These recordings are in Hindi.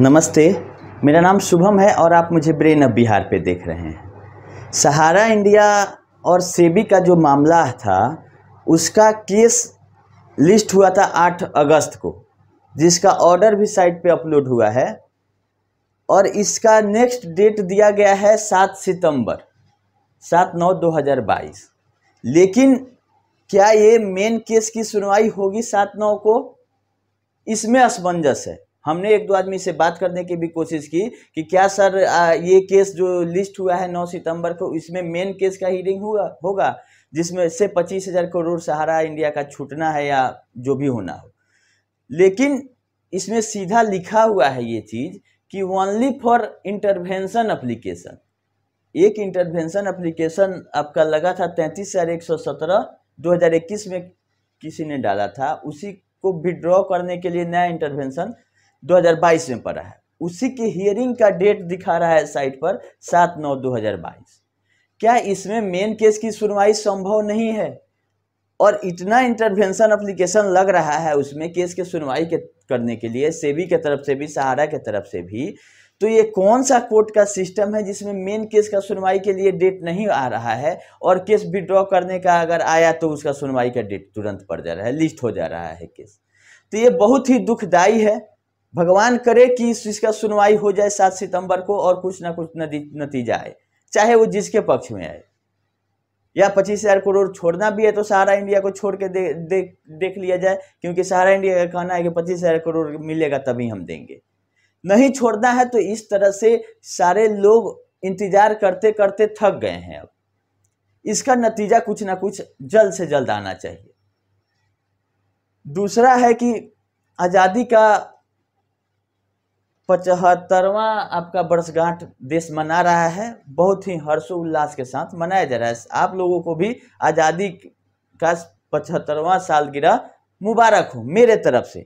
नमस्ते मेरा नाम शुभम है और आप मुझे ब्रेन अब बिहार पे देख रहे हैं सहारा इंडिया और सेबी का जो मामला था उसका केस लिस्ट हुआ था 8 अगस्त को जिसका ऑर्डर भी साइट पे अपलोड हुआ है और इसका नेक्स्ट डेट दिया गया है 7 सितंबर 7 नौ 2022 लेकिन क्या ये मेन केस की सुनवाई होगी 7 नौ को इसमें असमंजस है हमने एक दो आदमी से बात करने की भी कोशिश की कि क्या सर ये केस जो लिस्ट हुआ है 9 सितंबर को इसमें मेन केस का हियरिंग हुआ होगा जिसमें से पच्चीस हज़ार करोड़ सहारा इंडिया का छूटना है या जो भी होना हो लेकिन इसमें सीधा लिखा हुआ है ये चीज़ कि ओनली फॉर इंटरवेंशन अप्लीकेशन एक इंटरवेंशन एप्लीकेशन आपका लगा था तैंतीस हज़ार एक सौ सत्रह दो हज़ार इक्कीस में किसी ने डाला था उसी को विड्रॉ करने के लिए नया इंटरवेंशन 2022 में पड़ा है उसी की हियरिंग का डेट दिखा रहा है साइट पर सात नौ दो हजार बाईस क्या इसमें मेन केस की सुनवाई संभव नहीं है और इतना इंटरवेंशन अप्लीकेशन लग रहा है उसमें केस के सुनवाई के करने के लिए सेबी के तरफ से भी सहारा के तरफ से भी तो ये कौन सा कोर्ट का सिस्टम है जिसमें मेन केस का सुनवाई के लिए डेट नहीं आ रहा है और केस विड्रॉ करने का अगर आया तो उसका सुनवाई का डेट तुरंत पड़ जा रहा है लिस्ट हो जा रहा है केस तो ये बहुत ही दुखदायी है भगवान करे कि इस इसका सुनवाई हो जाए सात सितंबर को और कुछ ना कुछ नतीजा आए चाहे वो जिसके पक्ष में आए या पच्चीस हजार करोड़ छोड़ना भी है तो सहारा इंडिया को छोड़ के दे, दे, देख लिया जाए क्योंकि सहारा इंडिया का कहना है कि पच्चीस हजार करोड़ मिलेगा तभी हम देंगे नहीं छोड़ना है तो इस तरह से सारे लोग इंतजार करते करते थक गए हैं अब इसका नतीजा कुछ ना कुछ जल्द से जल्द आना चाहिए दूसरा है कि आज़ादी का पचहत्तरवा आपका वर्षगांठ देश मना रहा है बहुत ही हर्षोल्लास के साथ मनाया जा रहा है आप लोगों को भी आज़ादी का पचहत्तरवा सालगिरह मुबारक हो मेरे तरफ से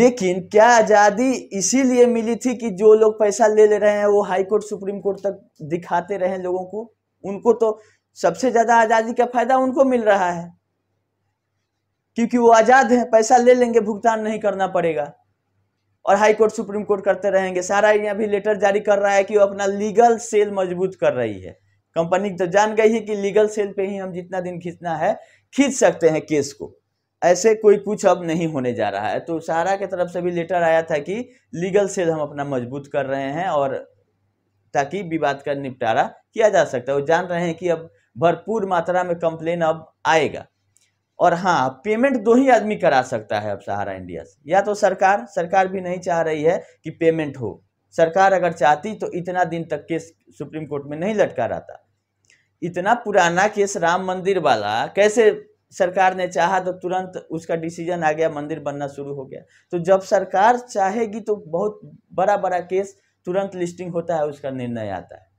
लेकिन क्या आज़ादी इसीलिए मिली थी कि जो लोग पैसा ले ले रहे हैं वो हाई कोर्ट सुप्रीम कोर्ट तक दिखाते रहे लोगों को उनको तो सबसे ज़्यादा आज़ादी का फायदा उनको मिल रहा है क्योंकि वो आज़ाद हैं पैसा ले लेंगे भुगतान नहीं करना पड़ेगा और हाई कोर्ट सुप्रीम कोर्ट करते रहेंगे सारा इंडिया भी लेटर जारी कर रहा है कि वो अपना लीगल सेल मजबूत कर रही है कंपनी तो जान गई है कि लीगल सेल पे ही हम जितना दिन खींचना है खींच सकते हैं केस को ऐसे कोई कुछ अब नहीं होने जा रहा है तो सहारा के तरफ से भी लेटर आया था कि लीगल सेल हम अपना मजबूत कर रहे हैं और ताकि विवाद का निपटारा किया जा सकता है वो जान रहे हैं कि अब भरपूर मात्रा में कंप्लेन अब आएगा और हाँ पेमेंट दो ही आदमी करा सकता है अब सहारा इंडिया से या तो सरकार सरकार भी नहीं चाह रही है कि पेमेंट हो सरकार अगर चाहती तो इतना दिन तक केस सुप्रीम कोर्ट में नहीं लटका रहता इतना पुराना केस राम मंदिर वाला कैसे सरकार ने चाहा तो तुरंत उसका डिसीजन आ गया मंदिर बनना शुरू हो गया तो जब सरकार चाहेगी तो बहुत बड़ा बड़ा केस तुरंत लिस्टिंग होता है उसका निर्णय आता है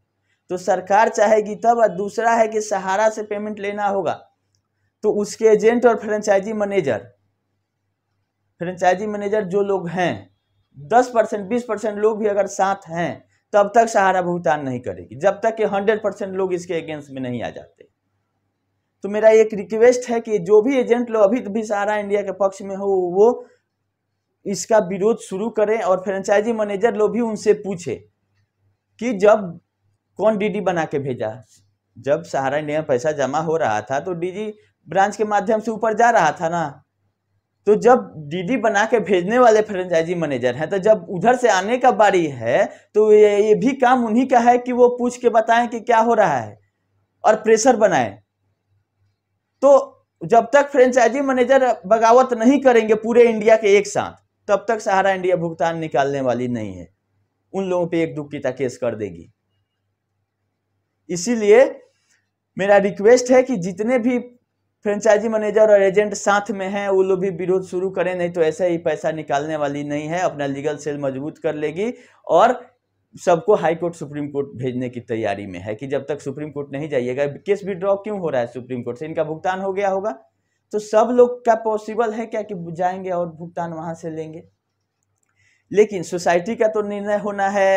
तो सरकार चाहेगी तब और दूसरा है कि सहारा से पेमेंट लेना होगा तो उसके एजेंट और फ्रेंचाइजी मैनेजर फ्रेंचाइजी मैनेजर जो लोग हैं दस परसेंट बीस परसेंट लोग भी अगर साथ हैं तब तक सहारा भुगतान नहीं करेगी जब तक कि हंड्रेड परसेंट लोग इसके अगेंस्ट में नहीं आ जाते तो मेरा एक रिक्वेस्ट है कि जो भी एजेंट लोग अभी भी सहारा इंडिया के पक्ष में हो वो इसका विरोध शुरू करें और फ्रेंचाइजी मैनेजर लोग भी उनसे पूछे कि जब कौन डीडी बना के भेजा जब सहारा इंडिया में पैसा जमा हो रहा था तो डीजी ब्रांच के माध्यम से ऊपर जा रहा था ना तो जब डीडी बना के भेजने वाले फ्रेंचाइजी मैनेजर हैं तो जब उधर से आने का बारी है तो ये ये भी काम उन्हीं का है कि वो पूछ के बताएं कि क्या हो रहा है और प्रेशर बनाए तो जब तक फ्रेंचाइजी मैनेजर बगावत नहीं करेंगे पूरे इंडिया के एक साथ तब तक सहारा इंडिया भुगतान निकालने वाली नहीं है उन लोगों पे एक दुख की केस कर देगी इसीलिए मेरा रिक्वेस्ट है कि जितने भी फ्रेंचाइजी मैनेजर और एजेंट साथ में हैं वो लोग भी विरोध शुरू करें नहीं तो ऐसा ही पैसा निकालने वाली नहीं है अपना लीगल सेल मजबूत कर लेगी और सबको हाई कोर्ट सुप्रीम कोर्ट भेजने की तैयारी में है कि जब तक सुप्रीम कोर्ट नहीं जाइएगा केस विड्रॉ क्यों हो रहा है सुप्रीम कोर्ट से इनका भुगतान हो गया होगा तो सब लोग क्या पॉसिबल है क्या कि जाएंगे और भुगतान वहां से लेंगे लेकिन सोसाइटी का तो निर्णय होना है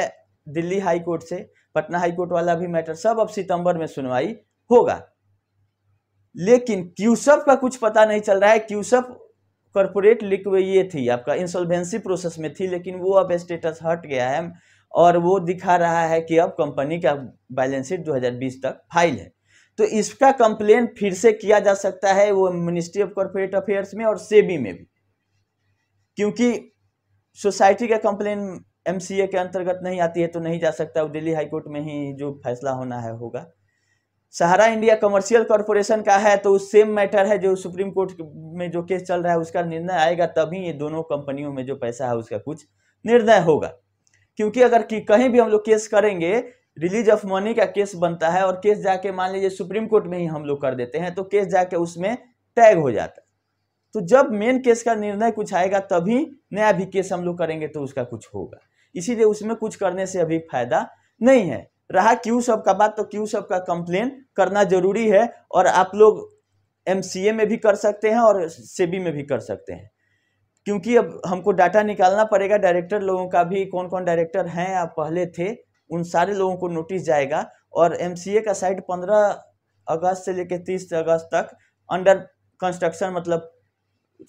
दिल्ली हाई कोर्ट से पटना हाई कोर्ट वाला भी मैटर सब अब सितंबर में सुनवाई होगा लेकिन क्यूसफ का कुछ पता नहीं चल रहा है क्यूसफ कॉरपोरेट लिक्वे ये थी आपका इंसॉल्वेंसी प्रोसेस में थी लेकिन वो अब स्टेटस हट गया है और वो दिखा रहा है कि अब कंपनी का बैलेंस शीट 2020 तक फाइल है तो इसका कंप्लेन फिर से किया जा सकता है वो मिनिस्ट्री ऑफ कॉरपोरेट अफेयर्स में और सेबी में भी क्योंकि सोसाइटी का कंप्लेन एमसीए के अंतर्गत नहीं आती है तो नहीं जा सकता वो दिल्ली हाईकोर्ट में ही जो फैसला होना है होगा सहारा इंडिया कमर्शियल कॉरपोरेशन का है तो सेम मैटर है जो सुप्रीम कोर्ट में जो केस चल रहा है उसका निर्णय आएगा तभी ये दोनों कंपनियों में जो पैसा है उसका कुछ निर्णय होगा क्योंकि अगर कि कहीं भी हम लोग केस करेंगे रिलीज ऑफ मनी का केस बनता है और केस जाके मान लीजिए सुप्रीम कोर्ट में ही हम लोग कर देते हैं तो केस जाके उसमें टैग हो जाता है तो जब मेन केस का निर्णय कुछ आएगा तभी नया भी केस हम लोग करेंगे तो उसका कुछ होगा इसीलिए उसमें कुछ करने से अभी फायदा नहीं है रहा क्यू सब का बात तो क्यू सब का कंप्लेन करना जरूरी है और आप लोग एम में भी कर सकते हैं और सेबी में भी कर सकते हैं क्योंकि अब हमको डाटा निकालना पड़ेगा डायरेक्टर लोगों का भी कौन कौन डायरेक्टर हैं या पहले थे उन सारे लोगों को नोटिस जाएगा और एम का साइट पंद्रह अगस्त से लेकर तीस अगस्त तक अंडर कंस्ट्रक्शन मतलब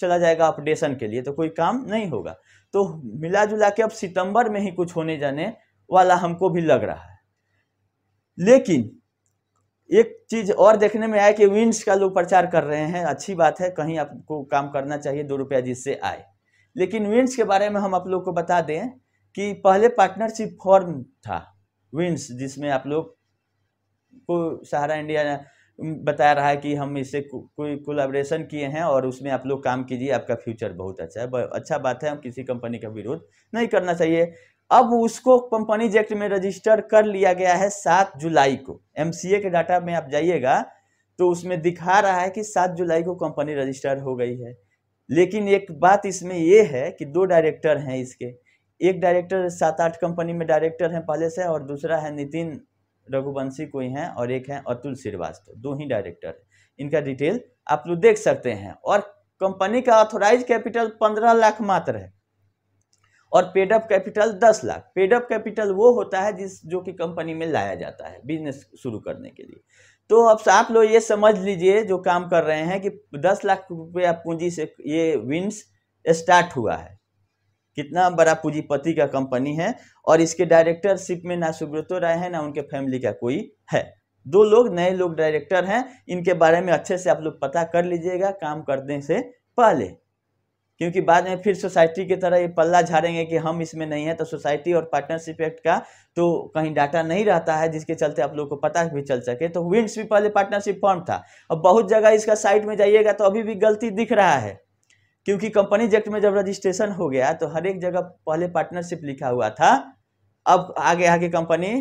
चला जाएगा अपडेशन के लिए तो कोई काम नहीं होगा तो मिला जुला के अब सितंबर में ही कुछ होने जाने वाला हमको भी लग रहा है लेकिन एक चीज और देखने में आया कि विंस का लोग प्रचार कर रहे हैं अच्छी बात है कहीं आपको काम करना चाहिए दो रुपया जिससे आए लेकिन विंस के बारे में हम आप लोग को बता दें कि पहले पार्टनरशिप फॉर्म था विंस जिसमें आप लोग को सहारा इंडिया बता रहा है कि हम इससे कोई कोलाब्रेशन किए हैं और उसमें आप लोग काम कीजिए आपका फ्यूचर बहुत अच्छा है अच्छा बात है हम किसी कंपनी का विरोध नहीं करना चाहिए अब उसको कंपनीज एक्ट में रजिस्टर कर लिया गया है सात जुलाई को एम के डाटा में आप जाइएगा तो उसमें दिखा रहा है कि सात जुलाई को कंपनी रजिस्टर हो गई है लेकिन एक बात इसमें यह है कि दो डायरेक्टर हैं इसके एक डायरेक्टर सात आठ कंपनी में डायरेक्टर हैं पहले से और दूसरा है नितिन रघुवंशी कोई हैं और एक हैं अतुल श्रीवास्तव दो ही डायरेक्टर इनका डिटेल आप लोग देख सकते हैं और कंपनी का ऑथोराइज कैपिटल पंद्रह लाख मात्र है और पेड अप कैपिटल दस लाख पेड अप कैपिटल वो होता है जिस जो कि कंपनी में लाया जाता है बिजनेस शुरू करने के लिए तो अब आप लोग ये समझ लीजिए जो काम कर रहे हैं कि दस लाख रुपया पूंजी से ये विंस स्टार्ट हुआ है कितना बड़ा पूंजीपति का कंपनी है और इसके डायरेक्टरशिप में ना सुब्रतो राय है ना उनके फैमिली का कोई है दो लोग नए लोग डायरेक्टर हैं इनके बारे में अच्छे से आप लोग पता कर लीजिएगा काम करने से पहले क्योंकि बाद में फिर सोसाइटी की तरह ये पल्ला झाड़ेंगे कि हम इसमें नहीं है तो सोसाइटी और पार्टनरशिप एक्ट का तो कहीं डाटा नहीं रहता है जिसके चलते आप लोग को पता भी चल सके तो विंड्स भी पहले पार्टनरशिप फॉर्म था और बहुत जगह इसका साइट में जाइएगा तो अभी भी गलती दिख रहा है क्योंकि कंपनीज एक्ट में जब रजिस्ट्रेशन हो गया तो हर एक जगह पहले पार्टनरशिप लिखा हुआ था अब आगे आगे कंपनी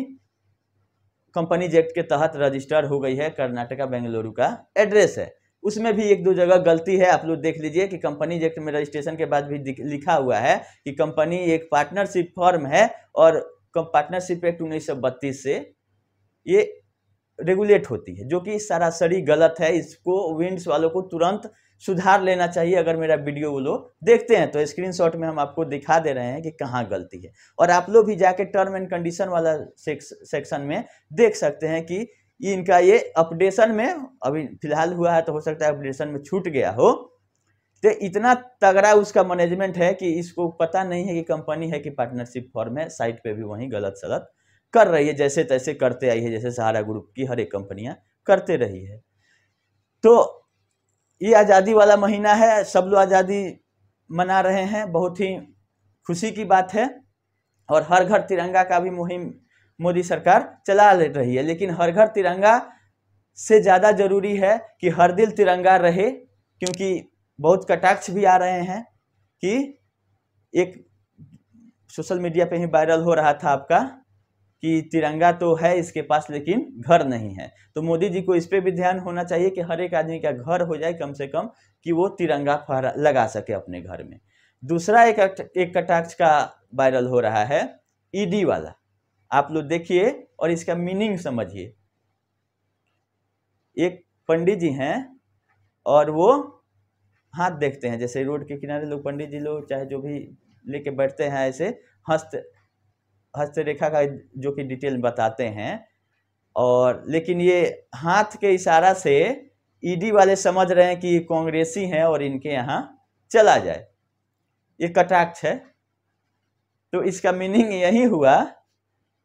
कंपनीज एक्ट के तहत रजिस्टर हो गई है कर्नाटका बेंगलुरु का एड्रेस है उसमें भी एक दो जगह गलती है आप लोग देख लीजिए कि कंपनी एक्ट में रजिस्ट्रेशन के बाद भी लिखा हुआ है कि कंपनी एक पार्टनरशिप फर्म है और पार्टनरशिप एक्ट उन्नीस से ये रेगुलेट होती है जो कि सरासरी गलत है इसको विंड्स वालों को तुरंत सुधार लेना चाहिए अगर मेरा वीडियो वो लोग देखते हैं तो स्क्रीनशॉट में हम आपको दिखा दे रहे हैं कि कहाँ गलती है और आप लोग भी जाके टर्म एंड कंडीशन वाला सेक्शन में देख सकते हैं कि ये इनका ये अपडेशन में अभी फिलहाल हुआ है तो हो सकता है अपडेशन में छूट गया हो तो इतना तगड़ा उसका मैनेजमेंट है कि इसको पता नहीं है कि कंपनी है कि पार्टनरशिप फॉर्म है साइट पे भी वहीं गलत सलत कर रही है जैसे तैसे करते आई है जैसे सहारा ग्रुप की हर एक कंपनियां करते रही है तो ये आज़ादी वाला महीना है सब लोग आज़ादी मना रहे हैं बहुत ही खुशी की बात है और हर घर तिरंगा का भी मुहिम मोदी सरकार चला रही है लेकिन हर घर तिरंगा से ज़्यादा जरूरी है कि हर दिल तिरंगा रहे क्योंकि बहुत कटाक्ष भी आ रहे हैं कि एक सोशल मीडिया पे ही वायरल हो रहा था आपका कि तिरंगा तो है इसके पास लेकिन घर नहीं है तो मोदी जी को इस पर भी ध्यान होना चाहिए कि हर एक आदमी का घर हो जाए कम से कम कि वो तिरंगा फहरा लगा सके अपने घर में दूसरा एक एक कटाक्ष का वायरल हो रहा है ईडी वाला आप लोग देखिए और इसका मीनिंग समझिए एक पंडित जी हैं और वो हाथ देखते हैं जैसे रोड के किनारे लोग पंडित जी लोग चाहे जो भी लेके बैठते हैं ऐसे हस्त हस्तरेखा का जो कि डिटेल बताते हैं और लेकिन ये हाथ के इशारा से ईडी e वाले समझ रहे हैं कि ये कांग्रेसी हैं और इनके यहाँ चला जाए ये कटाक्ष है तो इसका मीनिंग यही हुआ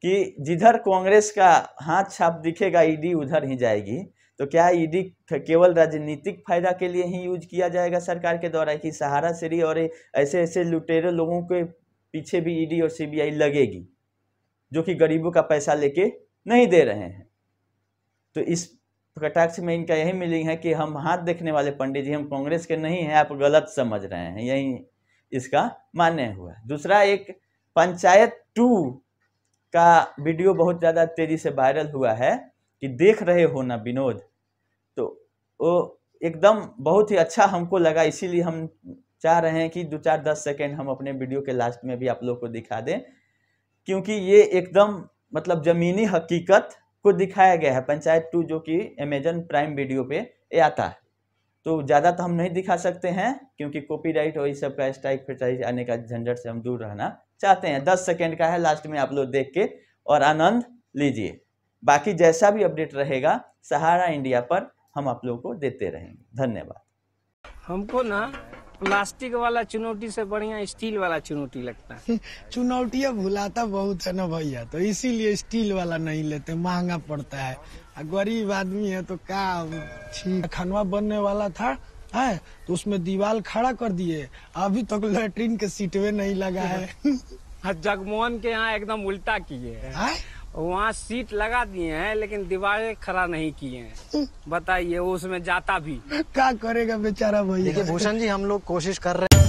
कि जिधर कांग्रेस का हाथ छाप दिखेगा ईडी उधर ही जाएगी तो क्या ईडी केवल राजनीतिक फायदा के लिए ही यूज किया जाएगा सरकार के द्वारा कि सहारा श्री और ऐसे ऐसे लुटेरे लोगों के पीछे भी ईडी और सीबीआई लगेगी जो कि गरीबों का पैसा लेके नहीं दे रहे हैं तो इस कटाक्ष में इनका यही मीनिंग है कि हम हाथ देखने वाले पंडित जी हम कांग्रेस के नहीं हैं आप गलत समझ रहे हैं यही इसका मान्य हुआ दूसरा एक पंचायत टू का वीडियो बहुत ज़्यादा तेज़ी से वायरल हुआ है कि देख रहे हो ना विनोद तो वो एकदम बहुत ही अच्छा हमको लगा इसीलिए हम चाह रहे हैं कि दो चार दस सेकेंड हम अपने वीडियो के लास्ट में भी आप लोग को दिखा दें क्योंकि ये एकदम मतलब ज़मीनी हकीकत को दिखाया गया है पंचायत टू जो कि अमेजन प्राइम वीडियो पे आता है तो ज़्यादा तो हम नहीं दिखा सकते हैं क्योंकि कॉपीराइट और ये सब का स्ट्राइक फिर आने का झंझट से हम दूर रहना चाहते हैं दस सेकेंड का है लास्ट में आप लोग देख के और आनंद लीजिए बाकी जैसा भी अपडेट रहेगा सहारा इंडिया पर हम आप लोग को देते रहेंगे धन्यवाद हमको ना प्लास्टिक वाला चुनौती से बढ़िया स्टील वाला चुनौती लगता है चुनौतियाँ भुलाता बहुत है ना भैया तो इसीलिए स्टील वाला नहीं लेते महंगा पड़ता है गरीब आदमी है तो का खनवा बनने वाला था है तो उसमें दीवार खड़ा कर दिए अभी तक लेटरिन के सीटवे नहीं लगा है हाँ, जगमोहन के यहाँ एकदम उल्टा किए है हाँ? वहाँ सीट लगा दिए हैं लेकिन दीवारें खड़ा नहीं किए हैं बताइए उसमें जाता भी क्या करेगा बेचारा भैया भूषण जी हम लोग कोशिश कर रहे हैं